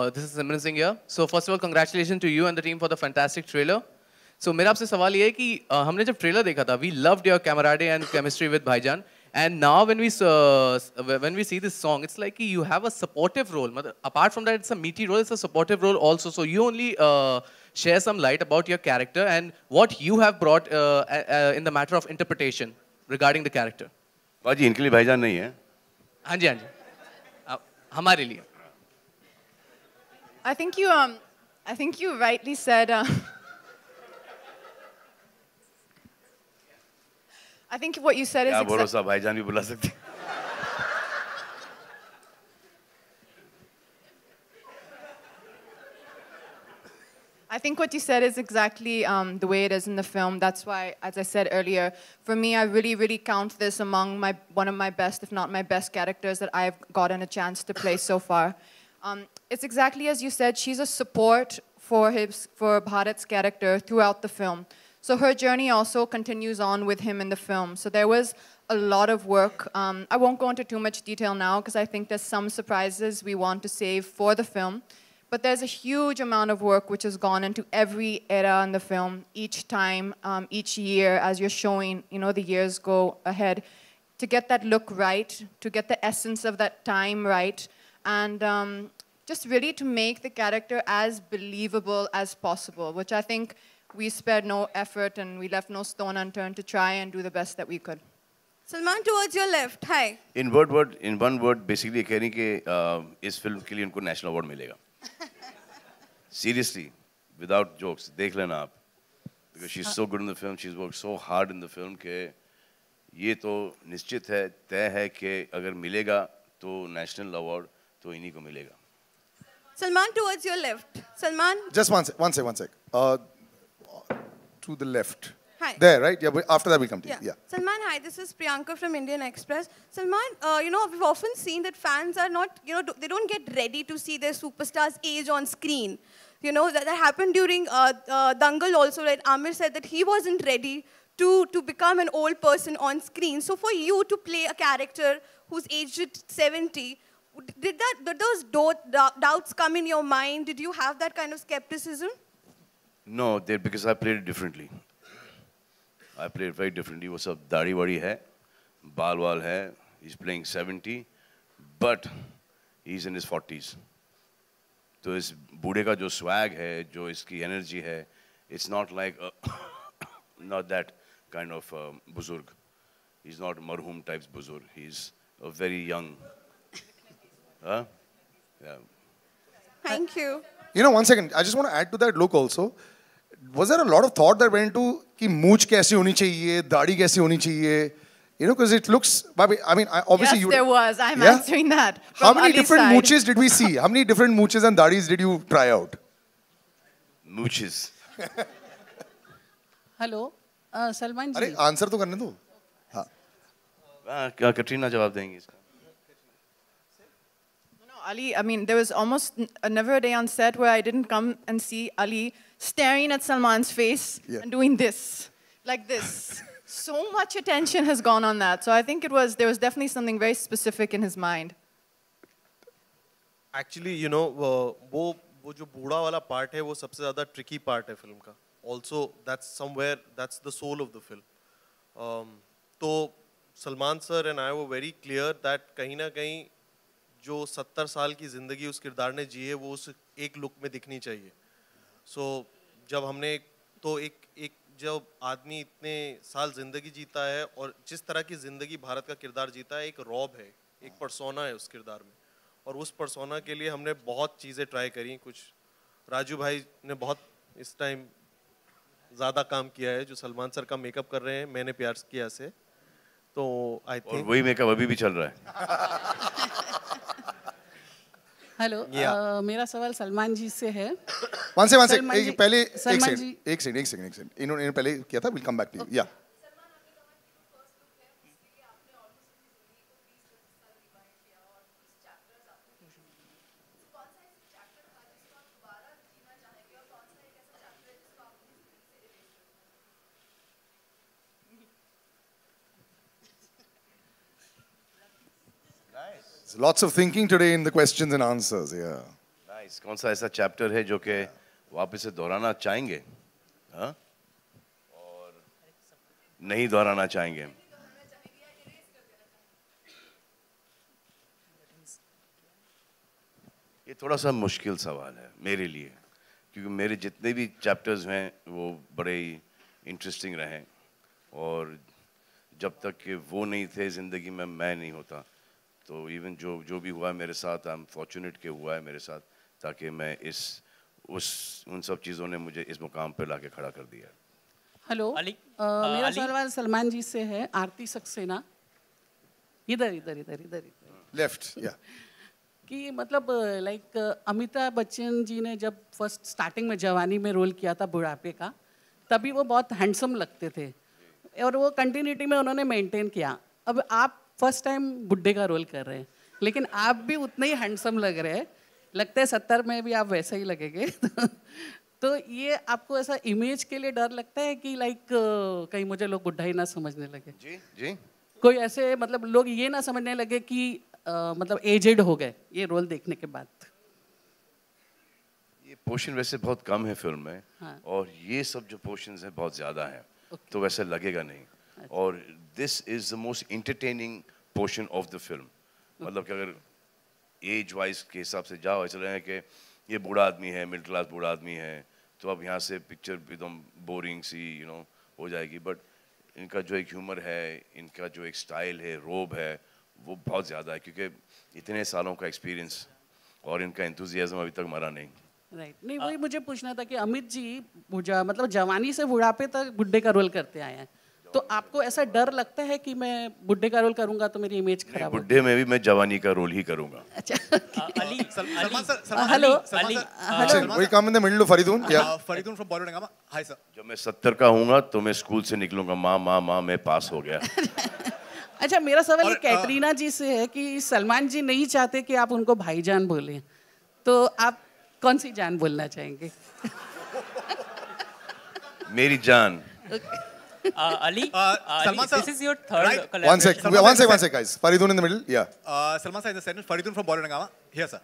Uh, this is Simran Singh here. So first of all, congratulations to you and the team for the fantastic trailer. So मेरा आपसे सवाल ये है कि uh, हमने जब ट्रेलर देखा था, we loved your camaraderie and chemistry with Bhaijan. And now when we uh, when we see this song, it's like you have a supportive role. Apart from that, it's a meaty role. It's a supportive role also. So you only uh, share some light about your character and what you have brought uh, in the matter of interpretation regarding the character. बाजी इनके लिए भाईजान नहीं है. हाँ जी हाँ जी. हमारे लिए. I think you, um, I think you rightly said. Uh, I think what you said is. क्या बोलो सब भाईजान भी बुला I think what you said is exactly um, the way it is in the film. That's why, as I said earlier, for me, I really, really count this among my one of my best, if not my best, characters that I've gotten a chance to play so far. Um, it's exactly as you said, she's a support for, his, for Bharat's character throughout the film. So her journey also continues on with him in the film. So there was a lot of work. Um, I won't go into too much detail now because I think there's some surprises we want to save for the film. But there's a huge amount of work which has gone into every era in the film, each time, um, each year, as you're showing, you know, the years go ahead, to get that look right, to get the essence of that time right. And um, just really to make the character as believable as possible, which I think we spared no effort and we left no stone unturned to try and do the best that we could. Salman, towards your left. Hi. In word word in one word basically कह रही कि इस film के लिए उनको national award मिलेगा. Seriously, without jokes, देख लेना आप. Because she's so good in the film, she's worked so hard in the film के ये तो निश्चित है तय है कि अगर मिलेगा तो नेशनल अवार्ड तो इन्हीं को मिलेगा. Salman, towards your left. Salman. Just one sec, one sec, one sec. Uh, to the left. Hi. There, right? Yeah, but after that we'll come to yeah. you. Yeah. Salman, hi. This is Priyanka from Indian Express. Salman, uh, you know, we've often seen that fans are not, you know, they don't get ready to see their superstars age on screen. You know, that, that happened during uh, uh, Dangal also, right? Amir said that he wasn't ready to, to become an old person on screen. So for you to play a character who's aged 70, did, that, did those doubts come in your mind? Did you have that kind of skepticism? No, because I played it differently. I played very differently. What's up? Dadi Wadi hai, Balwal hai. He's playing 70, but he's in his 40s. तो इस बूढ़े का जो swag है जो इसकी energy है it's not like not that kind of बुजुर्ग इज़ नॉट मरहूम टाइप्स बुजुर्ग he is a very young Huh? Yeah. Thank you. You know, one second. I just want to add to that look also. Was there a lot of thought that went into ki mooch कैसे honi chahiye, दाढ़ी कैसे honi chahiye? You know, because it looks. I mean, obviously yes, you. Yes, there was. I'm yeah? answering that. How many Ali's different side. mooches did we see? How many different mooches and daddies did you try out? Mooches. Hello, uh, Salman ji. answer to karne do. दो. Uh, Katrina jawab dengi iska. Ali, I mean, there was almost uh, never a day on set where I didn't come and see Ali staring at Salman's face yeah. and doing this, like this. so much attention has gone on that. So I think it was, there was definitely something very specific in his mind. Actually, you know, uh, वो वो जो बूढ़ा वाला part है वो सबसे ज़्यादा tricky part है फिल्म का also that's somewhere that's the soul of the film तो सलमान सर एंड आई वो वेरी क्लियर दैट कहीं ना कहीं जो सत्तर साल की ज़िंदगी उस किरदार ने जी है वो उस एक लुक में दिखनी चाहिए सो so, जब हमने तो एक एक जब आदमी इतने साल ज़िंदगी जीता है और जिस तरह की ज़िंदगी भारत का किरदार जीता है एक रॉब है एक परसोना है उस किरदार में और उस परसोना के लिए हमने बहुत चीज़ें ट्राई करी कुछ राजू भाई ने बहुत इस टाइम ज़्यादा काम किया है जो सलमान सर का मेकअप कर रहे हैं मैंने प्यार किया से तो आई थिंक वही मेकअप अभी भी चल रहा है हेलो yeah. uh, मेरा सवाल सलमान जी से है वन से वन से पहले एक सेकंड एक सेकंड एक सेकंड इन्होंने पहले किया था विल कम बैक टू या So lots of thinking today in the questions and answers. Yeah. Nice. कौन सा ऐसा chapter है जो के वापस से दोहराना चाहेंगे? हाँ? और नहीं दोहराना चाहेंगे? ये थोड़ा सा मुश्किल सवाल है मेरे लिए क्योंकि मेरे जितने भी चैप्टर्स हैं वो बड़े ही इंटरेस्टिंग रहे और जब तक कि वो नहीं थे ज़िंदगी में मैं नहीं होता तो इवन जो जो भी हुआ है मेरे साथ आई एम फॉर्चुनेट के हुआ है मेरे साथ ताकि मैं इस उस उन सब चीज़ों ने मुझे इस मुकाम पर ला खड़ा कर दिया हेलो मेरा सवाल सलमान जी से है आरती सक्सेना इधर इधर इधर इधर लेफ्ट या कि मतलब लाइक अमिताभ बच्चन जी ने जब फर्स्ट स्टार्टिंग में जवानी में रोल किया था बुढ़ापे का तभी वो बहुत हैंडसम लगते थे और वो कंटिन्यूटी में उन्होंने मेंटेन किया अब आप फर्स्ट टाइम बुढ़े का रोल कर रहे हैं लेकिन आप भी उतने ही हैंडसम लग रहे हैं लगता है सत्तर में भी आप वैसे ही लगेंगे तो, तो ये आपको ऐसा इमेज के लिए डर लगता है कि लाइक कहीं मुझे लोग बुढ़ा ही ना समझने लगे जी जी कोई ऐसे मतलब लोग ये ना समझने लगे कि आ, मतलब एजेड हो गए ये रोल देखने के बाद ये पोर्शन वैसे बहुत कम है फिल्म में हाँ। और ये सब जो पोर्शन है बहुत ज़्यादा है तो वैसे लगेगा नहीं अच्छा। और this is the most entertaining portion of the film मतलब कि अगर एज वाइज के हिसाब से जाओ ऐसे रहे हैं कि ये बूढ़ा आदमी है मिडिल क्लास बूढ़ा आदमी है तो अब यहाँ से पिक्चर एकदम बोरिंग सी यू you नो know, हो जाएगी बट इनका जो एक ह्यूमर है इनका जो एक स्टाइल है रोब है वो बहुत ज़्यादा है क्योंकि इतने सालों का एक्सपीरियंस और इनका इंतजियाज़म अभी तक मरा नहीं राइट right. नहीं वही मुझे पूछना था कि अमित जी मतलब जवानी से बुढ़ापे तक बुढ़े का रोल करते आए हैं तो आपको ऐसा डर लगता है कि मैं बुढ़े का रोल करूंगा तो मेरी इमेज खराब बुढ़े में भी मैं जवानी का रोल ही करूंगा अच्छा अली हेलो काम Faridoon Faridoon from Bollywood hi sir जब मैं सत्तर का हूँगा तो मैं स्कूल से निकलूंगा माँ माँ माँ मैं पास हो गया अच्छा मेरा सवाल कैटरीना जी से है कि सलमान जी नहीं चाहते कि आप उनको भाईजान बोले तो आप कौन सी जान बोलना चाहेंगे मेरी जान okay. Uh, Ali, uh, Ali sir, this is your third right. collaboration. One sec, Salman one sec, one sec, guys. Faridun in the middle, yeah. Uh, Salman sir in the center, Faridun from Bollywood Nagama. Here, sir.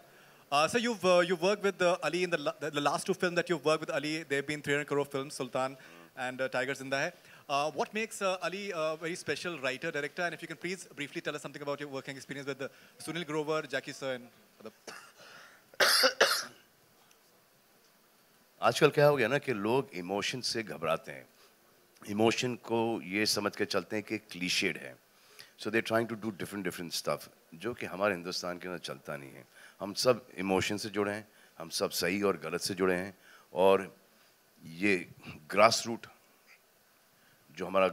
Uh, so you've uh, you've worked with uh, Ali in the, la the last two films that you've worked with Ali. They've been 300 crore films, Sultan and uh, Tiger Zinda Hai. Uh, what makes uh, Ali a very special writer, director? And if you can please briefly tell us something about your working experience with uh, Sunil Grover, Jackie sir, and other. आजकल क्या हो गया ना कि लोग emotion से घबराते हैं इमोशन को ये समझ कर चलते हैं कि क्लीशेड है so they trying to do different different stuff जो कि हमारे हिंदुस्तान के अंदर चलता नहीं है हम सब इमोशन से जुड़े हैं हम सब सही और गलत से जुड़े हैं और ये ग्रास रूट जो हमारा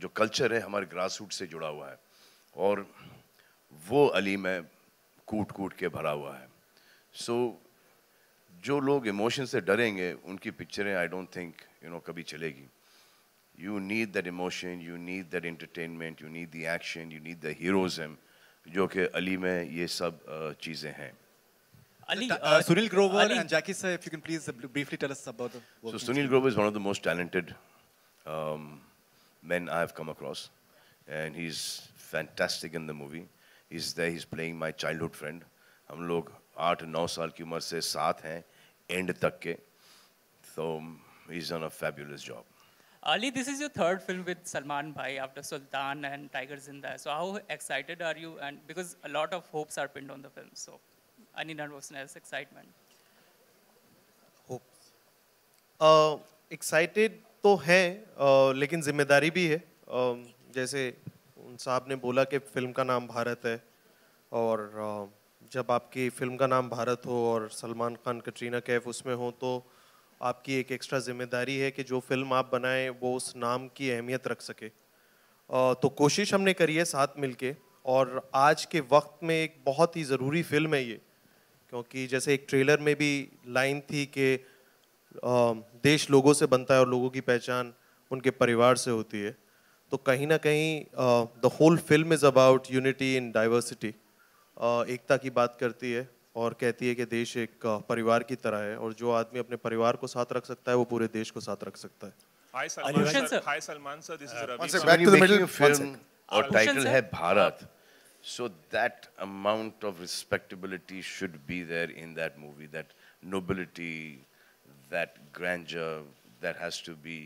जो कल्चर है हमारे ग्रास रूट से जुड़ा हुआ है और वो अली में कूट कूट के भरा हुआ है सो so, जो लोग इमोशन से डरेंगे उनकी पिक्चरें I don't think you know कभी चलेगी you need that emotion, you need that entertainment, you need the action, you need the heroism, जो कि अली में ये सब चीज़ें हैं. Ali, uh, uh, Sunil Grover Ali. and Jackie sir, if you can please uh, briefly tell us about the So Sunil Grover is one of the most talented um, men I have come across. And he's fantastic in the movie. He's there, he's playing my childhood friend. हम लोग आठ नौ साल की उम्र से साथ हैं and तक के. So he's done a fabulous job. Ali, this is your third film with Salman Bhai after Sultan and Tiger Zinda. So how excited are you? And because a lot of hopes are pinned on the film, so any nervousness, excitement? Hopes. Uh, excited तो है uh, लेकिन जिम्मेदारी भी है uh, जैसे उन साहब ने बोला कि फिल्म का नाम भारत है और uh, जब आपकी फिल्म का नाम भारत हो और सलमान खान कटरीना कैफ उसमें हो तो uh, आपकी एक एक्स्ट्रा जिम्मेदारी है कि जो फिल्म आप बनाएं वो उस नाम की अहमियत रख सके तो कोशिश हमने करी है साथ मिल और आज के वक्त में एक बहुत ही ज़रूरी फिल्म है ये क्योंकि जैसे एक ट्रेलर में भी लाइन थी कि देश लोगों से बनता है और लोगों की पहचान उनके परिवार से होती है तो कहीं ना कहीं the whole film is about unity in diversity एकता की बात करती है और कहती है कि देश एक परिवार की तरह है और जो आदमी अपने परिवार को साथ रख सकता है वो पूरे देश को साथ रख सकता है Hi Salman, sir. Hi Salman sir, this is Ravi. One sec, back to the middle. Film, our title hai Bharat. So that amount of respectability should be there in that movie, that nobility, that grandeur, that has to be,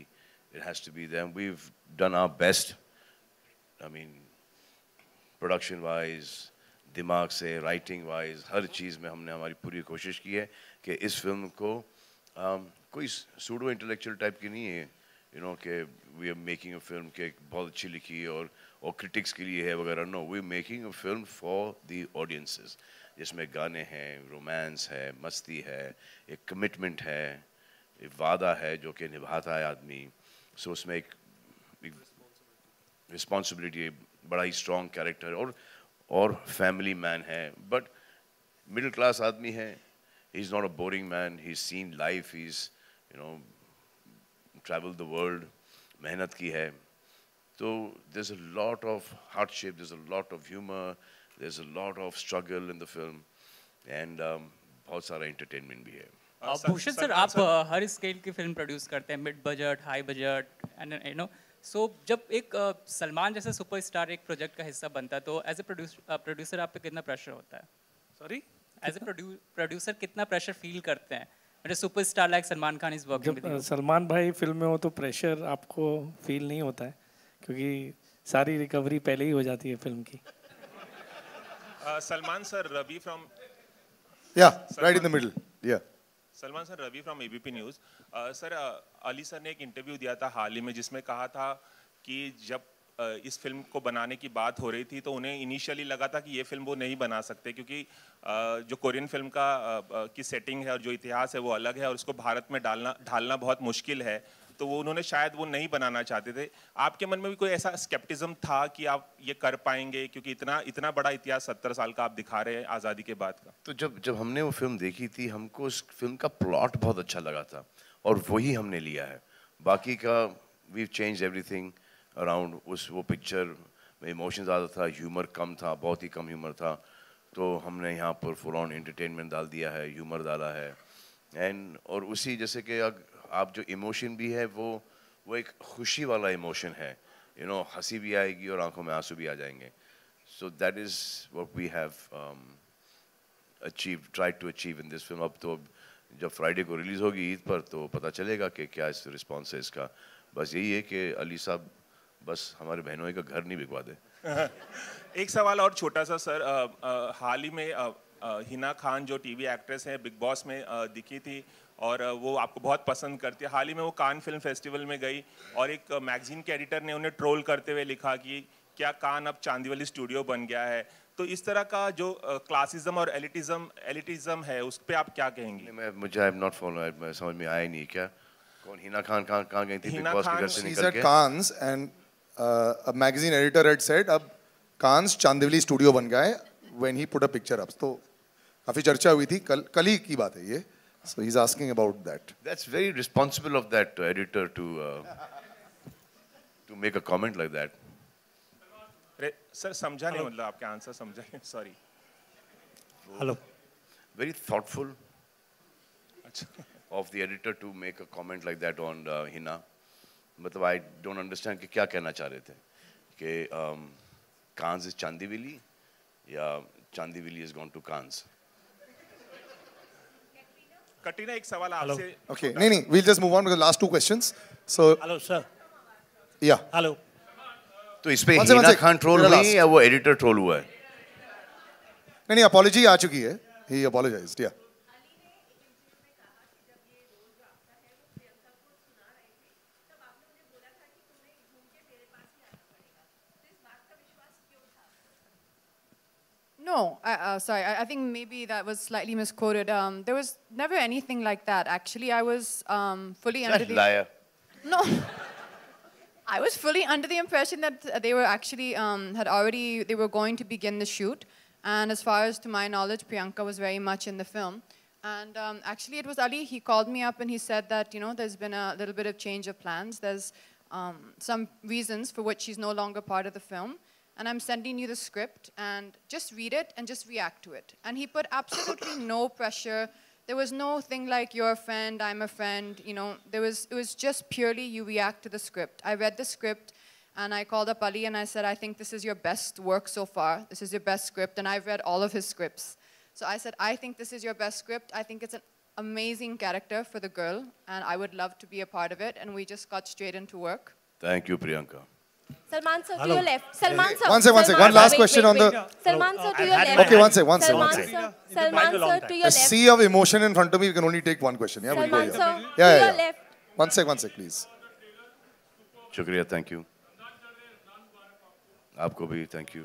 it has to be there. And we've done our best. I mean, production-wise, दिमाग से writing wise हर चीज़ में हमने हमारी पूरी कोशिश की है कि इस फिल्म को आ, um, कोई सूडो इंटेलेक्चुअल टाइप की नहीं है यू नो कि we are making a film के बहुत अच्छी लिखी और और क्रिटिक्स के लिए है वगैरह no we making a film for the audiences जिसमें गाने हैं रोमांस है मस्ती है एक कमिटमेंट है एक वादा है जो कि निभाता है आदमी सो so उसमें एक रिस्पॉन्सिबिलिटी बड़ा ही स्ट्रॉन्ग कैरेक्टर और और फैमिली मैन है बट मिडिल क्लास आदमी है he is not a boring man he seen life he is you know travel the world मेहनत की है तो there's a lot of hardship, there's a lot of humour there's a lot of struggle in the film, and um, बहुत सारा entertainment भी है Bhushan sir आप uh, हर स्केल की फिल्म प्रोड्यूस करते हैं mid budget high budget and you know so so, जब एक uh, सलमान जैसा सुपरस्टार एक प्रोजेक्ट का हिस्सा बनता है तो एज ए प्रोड्यूसर आप पे कितना प्रेशर होता है सॉरी एज ए प्रोड्यूसर कितना प्रेशर फील करते हैं मतलब superstar like Salman Khan is working Salman भाई फिल्म में हो तो प्रेशर आपको फील नहीं होता है क्योंकि सारी रिकवरी पहले ही हो जाती है फिल्म की uh, Salman sir Ravi from yeah right in the middle yeah Salman sir Ravi from ABP news sir Ali sir ने एक इंटरव्यू दिया था हाल ही में जिसमें कहा था कि जब uh, इस फिल्म को बनाने की बात हो रही थी तो उन्हें इनिशियली लगा था कि ये फिल्म वो नहीं बना सकते क्योंकि uh, जो कोरियन फिल्म का uh, की सेटिंग है और जो इतिहास है वो अलग है और उसको भारत में डालना ढालना बहुत मुश्किल है तो वो उन्होंने शायद वो नहीं बनाना चाहते थे आपके मन में भी कोई ऐसा स्केप्टिज्म था कि आप ये कर पाएंगे क्योंकि इतना इतना बड़ा इतिहास सत्तर साल का आप दिखा रहे हैं आज़ादी के बाद का तो जब जब हमने वो फिल्म देखी थी हमको उस फिल्म का प्लॉट बहुत अच्छा लगा था और वही हमने लिया है बाकी का वी चेंज थिंग अराउंड उस वो पिक्चर में इमोशन ज़्यादा था ह्यूमर कम था बहुत ही कम ह्यूमर था तो हमने यहाँ पर फुल ऑन एंटरटेनमेंट डाल दिया है ह्यूमर डाला है एंड और उसी जैसे कि आप जो इमोशन भी है वो वो एक खुशी वाला इमोशन है यू नो हंसी भी आएगी और आंखों में आंसू भी आ जाएंगे so that is what we have achieve try to achieve in this film अब तो जब फ्राइडे को रिलीज़ होगी ईद पर तो पता चलेगा कि क्या इस रिस्पॉन्स है इसका बस यही है कि अली साहब बस हमारे बहनों का घर नहीं बिकवा दे एक सवाल और छोटा सा सर हाल ही में हिना खान जो टीवी एक्ट्रेस हैं बिग बॉस में दिखी थी और वो आपको बहुत पसंद करती है हाल ही में वो कान फिल्म फेस्टिवल में गई और एक मैगजीन के एडिटर ने उन्हें ट्रोल करते हुए लिखा कि क्या कान अब चांदी वाली स्टूडियो बन गया है तो इस तरह का जो क्लासिज्म और एलिटिज्म एलिटिज्म है उस पर आप क्या कहेंगे मैं मुझे आई एम नॉट फॉलो समझ में आया नहीं क्या कौन हिना खान कहाँ कहाँ गई थी Hina Khan she Cannes and a magazine editor had अब कांस चांदिवली स्टूडियो बन गया है when he put a picture up. So तो काफ़ी चर्चा हुई थी कल कल ही की बात है ये so he is asking about that that's very responsible of that editor to to make a comment like that sir समझा नहीं मतलब आपके आंसर समझा नहीं sorry hello very thoughtful of the editor to make a comment like that on Hina मतलब I don't understand कि क्या कहना चाह रहे थे कि कांस is Chandivali yeah Chandivali is gone to Cannes Katrina एक सवाल आपसे ओके नहीं नहीं we'll just move on because last two questions so hello sir yeah hello तो इस पे हीना खान ट्रोल हुई या वो एडिटर ट्रोल हुआ है नहीं नहीं अपॉलॉजी आ चुकी है he apologised yeah No, uh, uh, sorry. I, I, think maybe that was slightly misquoted. Um, there was never anything like that. Actually, I was um, fully under the liar. No, I was fully under the impression that they were actually um, had already they were going to begin the shoot, and as far as to my knowledge, Priyanka was very much in the film. And um, actually, it was Ali. He called me up and he said that you know there's been a little bit of change of plans. There's um, some reasons for which she's no longer part of the film and I'm sending you the script and just read it and just react to it. And he put absolutely no pressure. There was no thing like you're a friend, I'm a friend, you know. There was it was just purely you react to the script. I read the script and I called up Ali and I said, I think this is your best work so far. This is your best script. And I've read all of his scripts. So I said, I think this is your best script. I think it's an amazing character for the girl, and I would love to be a part of it. And we just got straight into work. Thank you, Priyanka. Salman sir, Hello. to your left. Salman hey, sir. One second, one second. One last question on the. Salman sir, to your left. Okay, one second, one second, one sec. Salman sir, to your left. A sea of emotion in front of me. You can only take one question. Yeah, Salman we'll go here. Sir, yeah, yeah, yeah. To your left. One second, one second, please. Shukriya, thank you. आपको भी thank you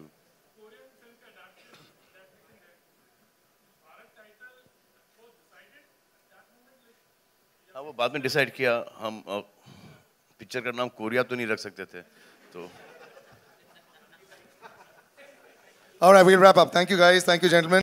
हाँ वो बाद में decide किया हम picture का नाम कोरिया तो नहीं रख सकते थे So. All right, we'll wrap up. Thank you, guys. Thank you, gentlemen.